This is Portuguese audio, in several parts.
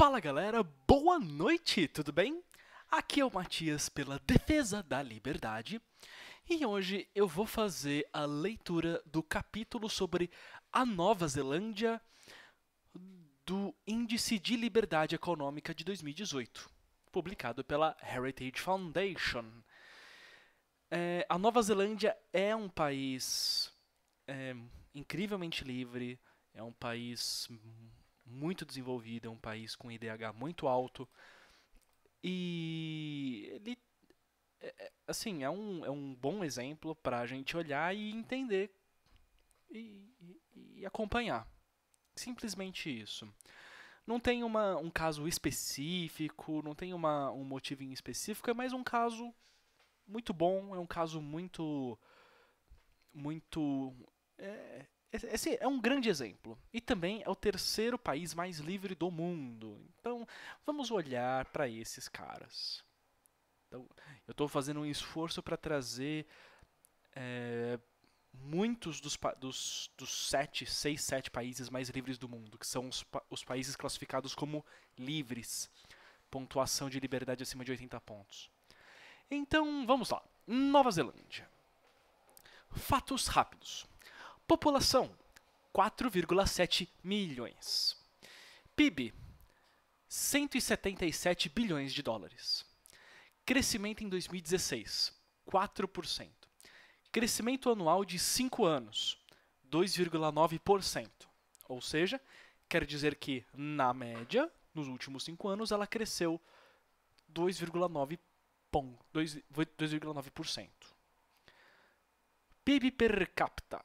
Fala galera, boa noite, tudo bem? Aqui é o Matias pela Defesa da Liberdade e hoje eu vou fazer a leitura do capítulo sobre a Nova Zelândia do Índice de Liberdade Econômica de 2018, publicado pela Heritage Foundation. É, a Nova Zelândia é um país é, incrivelmente livre, é um país muito desenvolvido, é um país com IDH muito alto. E ele é, é, assim, é um, é um bom exemplo para a gente olhar e entender e, e, e, acompanhar. Simplesmente isso. Não tem uma, um caso específico, não tem uma, um motivo em específico, é mais um caso muito bom, é um caso muito. muito. É, esse é, é, assim, é um grande exemplo. E também é o terceiro país mais livre do mundo. Então, vamos olhar para esses caras. Então, eu estou fazendo um esforço para trazer é, muitos dos, dos, dos sete, seis, sete países mais livres do mundo, que são os, os países classificados como livres. Pontuação de liberdade acima de 80 pontos. Então, vamos lá. Nova Zelândia. Fatos rápidos. População: 4,7 milhões. PIB: 177 bilhões de dólares. Crescimento em 2016: 4%. Crescimento anual de 5 anos: 2,9%. Ou seja, quer dizer que, na média, nos últimos 5 anos, ela cresceu 2,9%. PIB per capita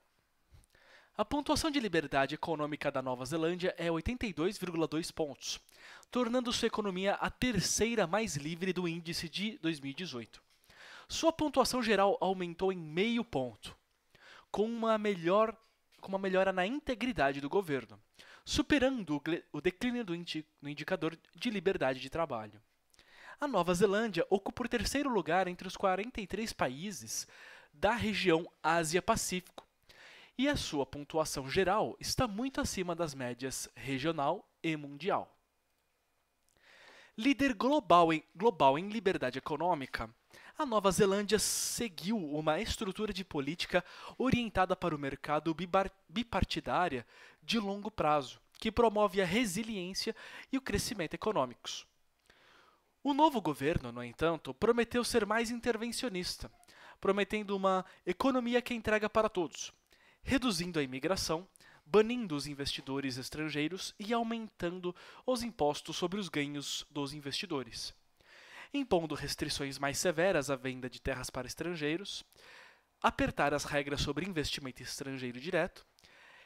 A pontuação de liberdade econômica da Nova Zelândia é 82,2 pontos, tornando sua economia a terceira mais livre do índice de 2018. Sua pontuação geral aumentou em meio ponto, com uma, melhor, com uma melhora na integridade do governo, superando o declínio do indicador de liberdade de trabalho. A Nova Zelândia ocupa o terceiro lugar entre os 43 países da região Ásia-Pacífico e a sua pontuação geral está muito acima das médias regional e mundial. Líder global em, global em liberdade econômica, a Nova Zelândia seguiu uma estrutura de política orientada para o mercado bipartidária de longo prazo, que promove a resiliência e o crescimento econômicos. O novo governo, no entanto, prometeu ser mais intervencionista, prometendo uma economia que entrega para todos, reduzindo a imigração, banindo os investidores estrangeiros e aumentando os impostos sobre os ganhos dos investidores, impondo restrições mais severas à venda de terras para estrangeiros, apertar as regras sobre investimento estrangeiro direto,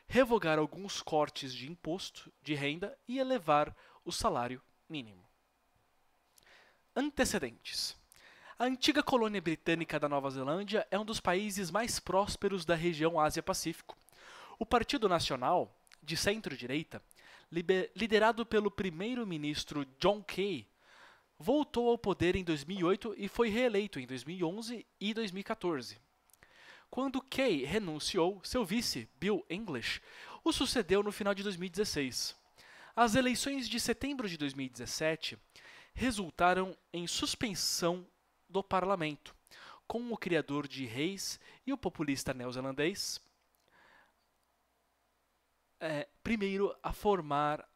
revogar alguns cortes de imposto de renda e elevar o salário mínimo. Antecedentes. A antiga colônia britânica da Nova Zelândia é um dos países mais prósperos da região Ásia-Pacífico. O Partido Nacional, de centro-direita, liderado pelo primeiro-ministro John Kay, voltou ao poder em 2008 e foi reeleito em 2011 e 2014. Quando Kay renunciou, seu vice, Bill English, o sucedeu no final de 2016. As eleições de setembro de 2017 resultaram em suspensão do parlamento, com o criador de Reis e o populista neozelandês, é, primeiro a formar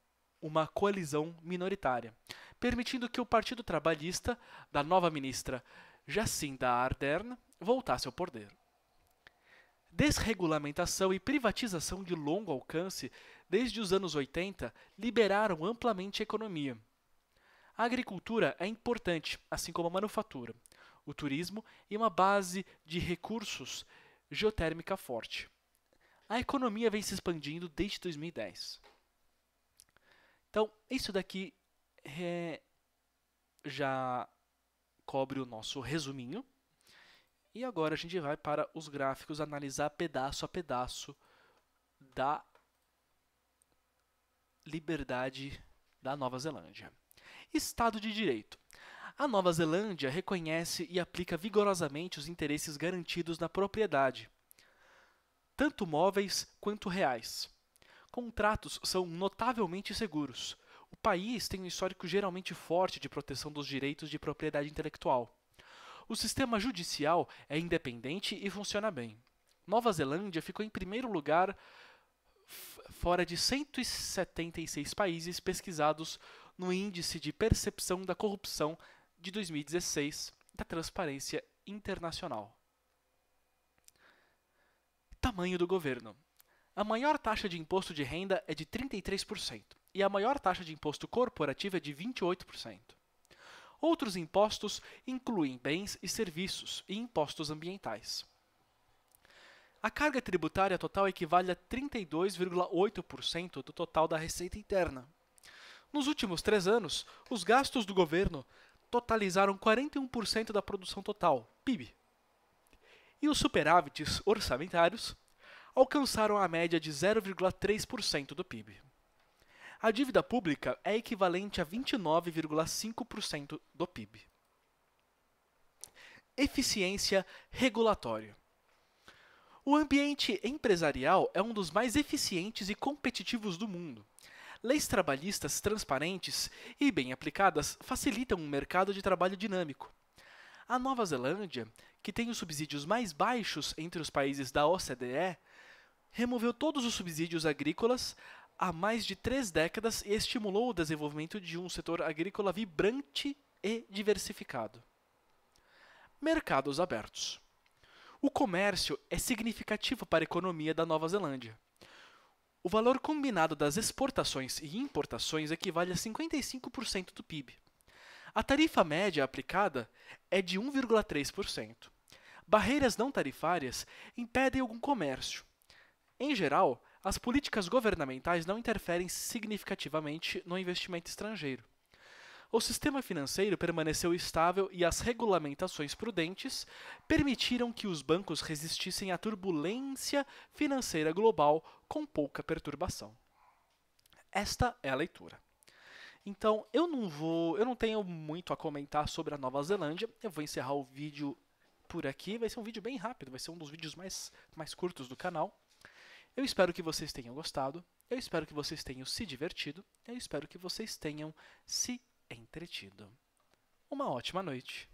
uma coalizão minoritária, permitindo que o Partido Trabalhista da nova ministra Jacinda Ardern voltasse ao poder. Desregulamentação e privatização de longo alcance desde os anos 80 liberaram amplamente a economia. A agricultura é importante, assim como a manufatura, o turismo e uma base de recursos geotérmica forte. A economia vem se expandindo desde 2010. Então, isso daqui é, já cobre o nosso resuminho. E agora a gente vai para os gráficos analisar pedaço a pedaço da liberdade da Nova Zelândia. Estado de Direito. A Nova Zelândia reconhece e aplica vigorosamente os interesses garantidos na propriedade, tanto móveis quanto reais. Contratos são notavelmente seguros. O país tem um histórico geralmente forte de proteção dos direitos de propriedade intelectual. O sistema judicial é independente e funciona bem. Nova Zelândia ficou em primeiro lugar fora de 176 países pesquisados no Índice de Percepção da Corrupção de 2016 da Transparência Internacional. Tamanho do governo. A maior taxa de imposto de renda é de 33% e a maior taxa de imposto corporativo é de 28%. Outros impostos incluem bens e serviços e impostos ambientais. A carga tributária total equivale a 32,8% do total da receita interna. Nos últimos três anos, os gastos do governo totalizaram 41% da produção total, PIB. E os superávites orçamentários alcançaram a média de 0,3% do PIB. A dívida pública é equivalente a 29,5% do PIB. Eficiência regulatória. O ambiente empresarial é um dos mais eficientes e competitivos do mundo. Leis trabalhistas transparentes e bem aplicadas facilitam um mercado de trabalho dinâmico. A Nova Zelândia, que tem os subsídios mais baixos entre os países da OCDE, removeu todos os subsídios agrícolas há mais de três décadas e estimulou o desenvolvimento de um setor agrícola vibrante e diversificado. Mercados abertos. O comércio é significativo para a economia da Nova Zelândia. O valor combinado das exportações e importações equivale a 55% do PIB. A tarifa média aplicada é de 1,3%. Barreiras não tarifárias impedem algum comércio. Em geral, as políticas governamentais não interferem significativamente no investimento estrangeiro o sistema financeiro permaneceu estável e as regulamentações prudentes permitiram que os bancos resistissem à turbulência financeira global com pouca perturbação. Esta é a leitura. Então, eu não vou, eu não tenho muito a comentar sobre a Nova Zelândia. Eu vou encerrar o vídeo por aqui. Vai ser um vídeo bem rápido, vai ser um dos vídeos mais mais curtos do canal. Eu espero que vocês tenham gostado. Eu espero que vocês tenham se divertido. Eu espero que vocês tenham se entretido. Uma ótima noite.